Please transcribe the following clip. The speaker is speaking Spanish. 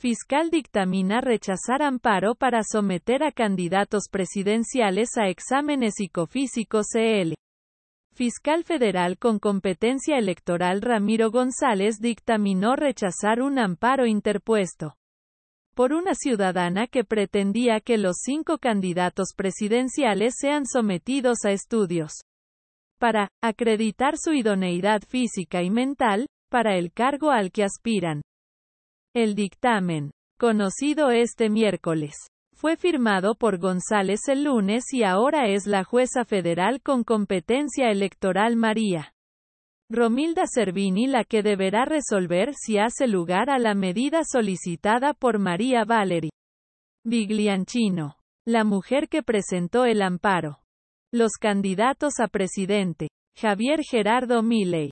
Fiscal dictamina rechazar amparo para someter a candidatos presidenciales a exámenes psicofísicos CL. Fiscal federal con competencia electoral Ramiro González dictaminó rechazar un amparo interpuesto por una ciudadana que pretendía que los cinco candidatos presidenciales sean sometidos a estudios para acreditar su idoneidad física y mental para el cargo al que aspiran. El dictamen, conocido este miércoles, fue firmado por González el lunes y ahora es la jueza federal con competencia electoral María. Romilda Cervini la que deberá resolver si hace lugar a la medida solicitada por María Valery Biglianchino, la mujer que presentó el amparo. Los candidatos a presidente, Javier Gerardo Milei,